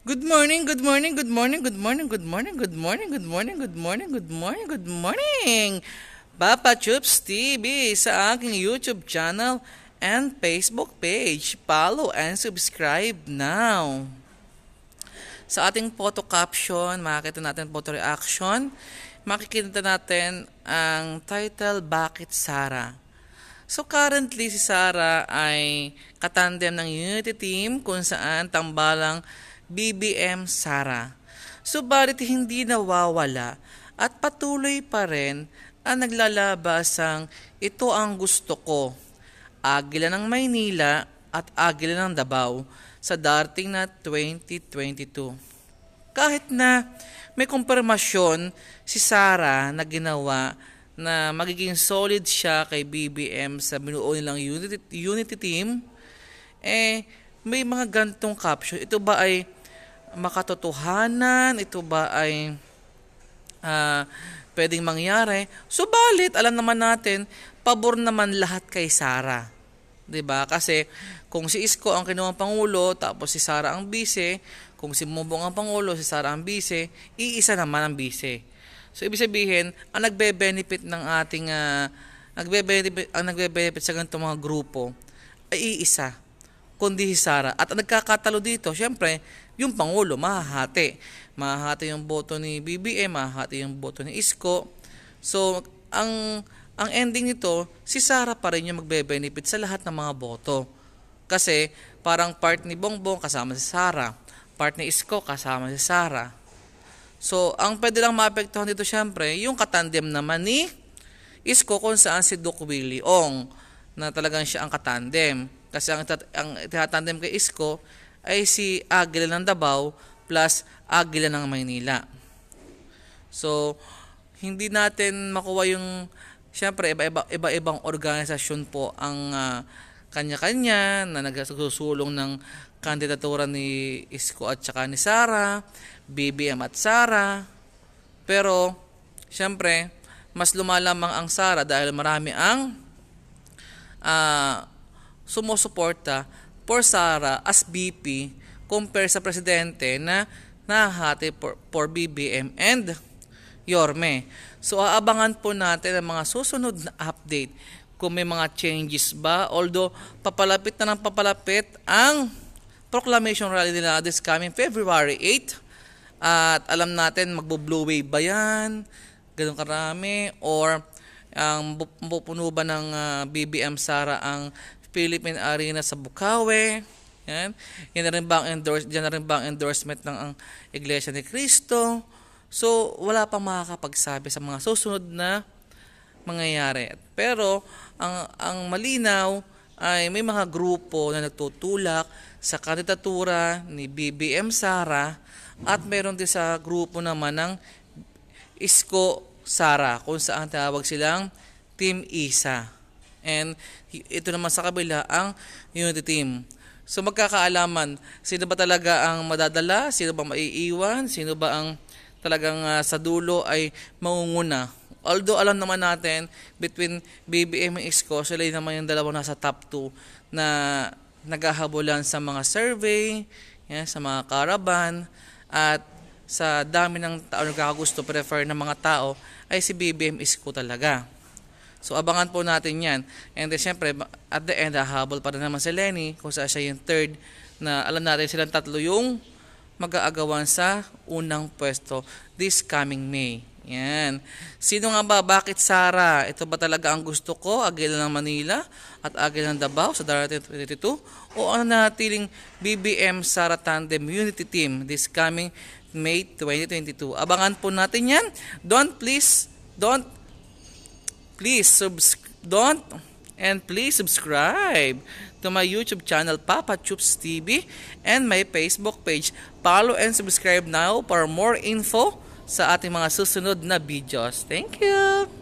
Good morning, good morning, good morning, good morning, good morning, good morning, good morning, good morning, good morning, good morning. Papa Chups TV sa aking YouTube channel and Facebook page. Follow and subscribe now. Sa ating photo caption, makikita natin photo reaction. Makikita natin ang title, Bakit Sara? So currently si Sara ay katandem ng unity team kung saan tambalang BBM Sara. Subalit hindi nawawala at patuloy pa rin ang naglalabasang ito ang gusto ko. Agila ng Maynila at Agila ng Dabao sa darting na 2022. Kahit na may kumpirmasyon si Sara na ginawa na magiging solid siya kay BBM sa binuo nilang unity, unity team, eh, may mga gantong caption. Ito ba ay makatotohanan, ito ba ay uh, pwedeng mangyari. Subalit, alam naman natin, pabor naman lahat kay Sara. 'Di ba? Kasi kung si Isko ang kinuwang pangulo, tapos si Sara ang bise, kung si Mubong ang pangulo, si Sara ang bise, iisa naman ang bise. So ibig sabihin, ang nagbe-benefit ng ating uh, nagbe-benefit ang nagbe-benefit sa ganitong mga grupo ay iisa kundi si Sara. At ang nagkakatalo dito, syempre, yung Pangulo, mahahati. Mahahati yung boto ni BBM, mahahati yung boto ni Isko. So, ang, ang ending nito, si Sara pa rin yung magbe-benefit sa lahat ng mga boto. Kasi parang part ni Bongbong kasama si Sara, part ni Isko kasama si Sara. So, ang pwede lang maapektuhan dito syempre, yung katandem naman ni Isko kung saan si Duke Willie Ong na talagang siya ang katandem. Kasi ang, ang itatandem kay Isko ay si Agila ng Davao plus Agila ng Maynila. So, hindi natin makuha yung Siyempre, iba ibang organisasyon po ang uh, kanya-kanya na nagsusulong ng kandidatura ni Isko at saka ni Sara, BBM at Sara. Pero, siyempre, mas lumalamang ang Sara dahil marami ang uh, sumusuporta for Sara as BP compare sa presidente na nahati for, for BBM and Yorme. So aabangan po natin ang mga susunod na update kung may mga changes ba. Although papalapit na ng papalapit ang proclamation rally nila this coming February 8. At alam natin magbo blue wave ba yan? Ganun karami? Or ang um, pupuno ba ng uh, ah, BBM Sara ang Philippine Arena sa Bukawe. Yan. Yan na rin ba ang endorse, na rin ba ang endorsement ng ang Iglesia ni Cristo? So, wala pang makakapagsabi sa mga susunod na mangyayari. Pero, ang, ang malinaw ay may mga grupo na nagtutulak sa kandidatura ni BBM Sara at mayroon din sa grupo naman ng Isko Sara kung saan tawag silang Team Isa. And ito naman sa kabila ang unity team. So magkakaalaman, sino ba talaga ang madadala, sino ba maiiwan, sino ba ang talagang uh, sa dulo ay mangunguna. Although alam naman natin, between BBM and ISCO, sila yun naman yung dalawang nasa top 2 na naghahabulan sa mga survey, yeah, sa mga caravan, at sa dami ng tao na nagkakagusto, prefer ng mga tao, ay si BBM ISCO talaga. So abangan po natin yan. And siyempre at the end, hahabol pa rin naman si Lenny kung saan siya yung third na alam natin silang tatlo yung mag-aagawan sa unang pwesto this coming May. Yan. Sino nga ba? Bakit Sara? Ito ba talaga ang gusto ko? Agila ng Manila at Agila ng Davao sa darating 2022? O ang natiling BBM Sara Tandem Unity Team this coming May 2022? Abangan po natin yan. Don't please, don't please subs- don't and please subscribe to my YouTube channel Papa Chups TV and my Facebook page. Follow and subscribe now for more info sa ating mga susunod na videos. Thank you!